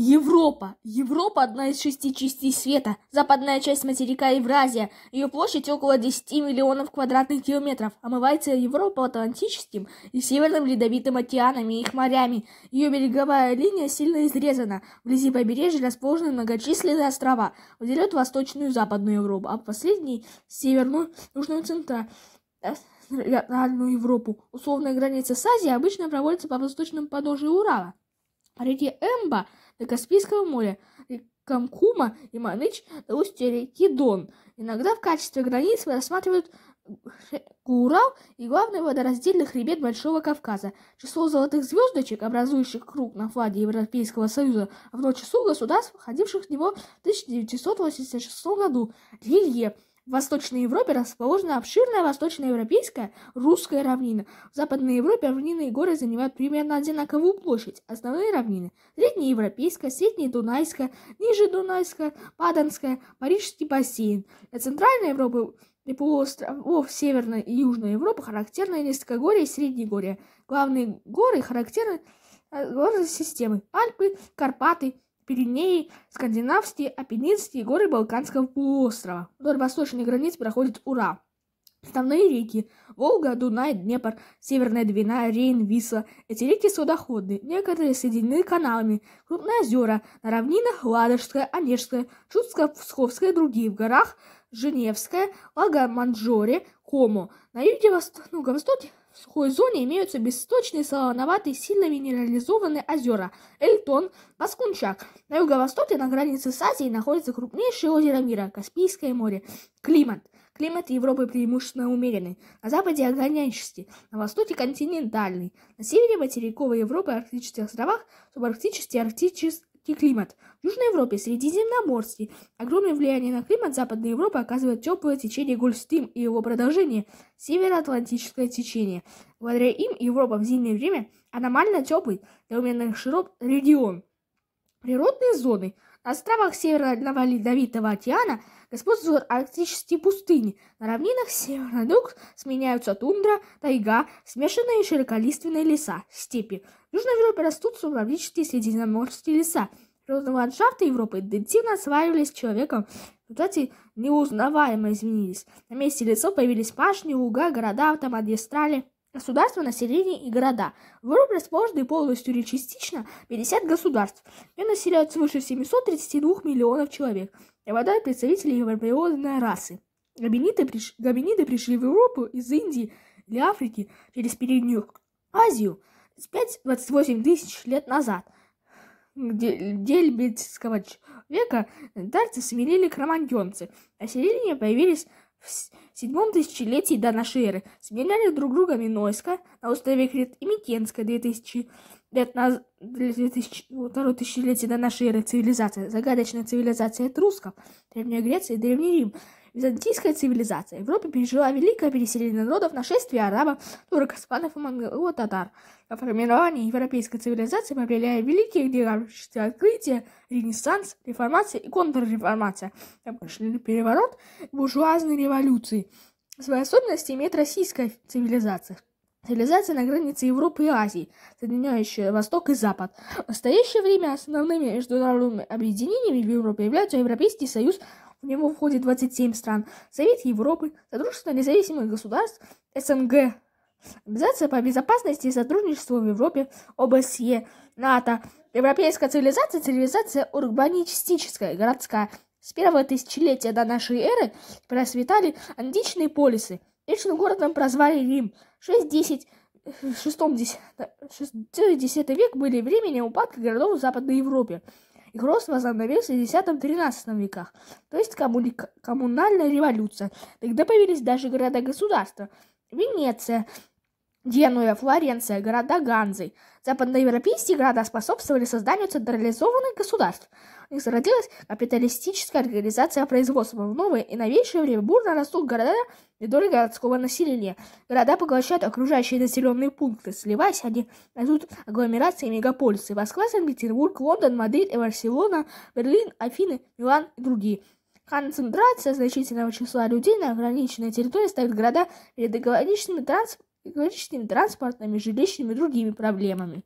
Европа. Европа – одна из шести частей света, западная часть материка Евразия. Ее площадь около 10 миллионов квадратных километров. Омывается Европа Атлантическим и Северным Ледовитым океанами и их морями. Ее береговая линия сильно изрезана. Вблизи побережья расположены многочисленные острова. Выделяют Восточную и Западную Европу, а последний – Северную, Южную Центральную одну Европу. Условная граница с Азией обычно проводится по восточным подножию Урала. По реке Эмба – до Каспийского моря, Камкума и Маныч до устья реки Дон. Иногда в качестве границы рассматривают Курал и главный водораздельный хребет Большого Кавказа. Число золотых звездочек, образующих круг на флаге Европейского Союза в ночь часу государств, входивших в него в 1986 году. Лилье в Восточной Европе расположена обширная восточноевропейская русская равнина. В Западной Европе равнины и горы занимают примерно одинаковую площадь. Основные равнины – среднеевропейская, среднедунайская, нижедунайская, паданская, парижский бассейн. Для Центральной Европы для полуостровов Северной и Южной Европы характерны низкогорье и среднегорье. Главные горы характерны э, горной системы – Альпы, Карпаты – Пиренеи, Скандинавские, Апеннинские горы Балканского полуострова. Вдоль восточной границ проходит Ура. Основные реки – Волга, Дунай, Днепр, Северная Двина, Рейн, Висла. Эти реки судоходны, некоторые соединены каналами. Крупные озера на равнинах Ладожская, Онежская, Чудская, Псковская и другие в горах – Женевская, манжоре Комо. На юге, восток, ну, востоке в сухой зоне имеются бесточные, солоноватые, сильно минерализованные озера Эльтон, Баскунчак. На юго-востоке на границе с Азией находится крупнейшее озеро мира – Каспийское море. Климат. Климат Европы преимущественно умеренный. На западе ограниченный, на востоке континентальный. На севере материковой Европы арктических островах субарктический и арктический и климат. В Южной Европе, Средиземноморске огромное влияние на климат Западной Европы оказывает теплое течение Гольфстрим и его продолжение – Североатлантическое течение. Благодаря им Европа в зимнее время аномально теплый, для довольно широт регион. Природные зоны – на островах Северного Ледовитого океана господствуют арктические пустыни. На равнинах северных дуг сменяются тундра, тайга, смешанные широколиственные леса, степи. В Южной Европе растут субтропические средиземноморские леса. Природные ландшафты Европы интенсивно осваивались человеком. В результате неузнаваемо изменились. На месте лесов появились пашни, луга, города, автомагистрали государства, население и города. В Европе расположены полностью или частично 50 государств. Ее населяют свыше 732 миллионов человек и обладают представители европеозной расы. Гоминиды приш... Габиниты пришли в Европу из Индии или Африки через Переднюю Азию 5-28 тысяч лет назад. Где Дельбетского века дальцы сменили кроманьонцы, а селения появились в седьмом тысячелетии до нашей эры сменяли друг друга Минойска на острове Крит и Микенская 2000 лет на 2002 тысячелетия до нашей эры цивилизация, загадочная цивилизация трусков Древняя Греция и Древний Рим – Византийская цивилизация. Европа пережила великое переселение народов, нашествие арабов, турок, испанов и монголо-татар. Во формировании европейской цивилизации повлияли великие географические открытия, ренессанс, реформация и контрреформация, промышленный переворот и буржуазные революции. Свои особенности имеет российская цивилизация. Цивилизация на границе Европы и Азии, соединяющая Восток и Запад. В настоящее время основными международными объединениями в Европе являются Европейский Союз, в него входит 27 стран. Совет Европы, Содружество независимых государств, СНГ, Организация по безопасности и сотрудничеству в Европе, ОБСЕ, НАТО, Европейская цивилизация, цивилизация урбанистическая, городская. С первого тысячелетия до нашей эры просветали античные полисы. Вечным городом прозвали Рим. 6-10 6-10 век были времени упадка городов в Западной Европе и рост возобновился в X-XIII веках, то есть коммуни- коммунальная революция. Тогда появились даже города-государства. Венеция, Генуя, Флоренция, города Ганзы. Западноевропейские города способствовали созданию централизованных государств. У них зародилась капиталистическая организация производства. В новое и новейшее время бурно растут города и доли городского населения. Города поглощают окружающие населенные пункты. Сливаясь, они растут агломерации и мегаполисы. Москва, Санкт-Петербург, Лондон, Мадрид, Барселона, Берлин, Афины, Милан и другие. Концентрация значительного числа людей на ограниченной территории ставит города перед экологичными транспортами экологичными, транспортными, жилищными и другими проблемами.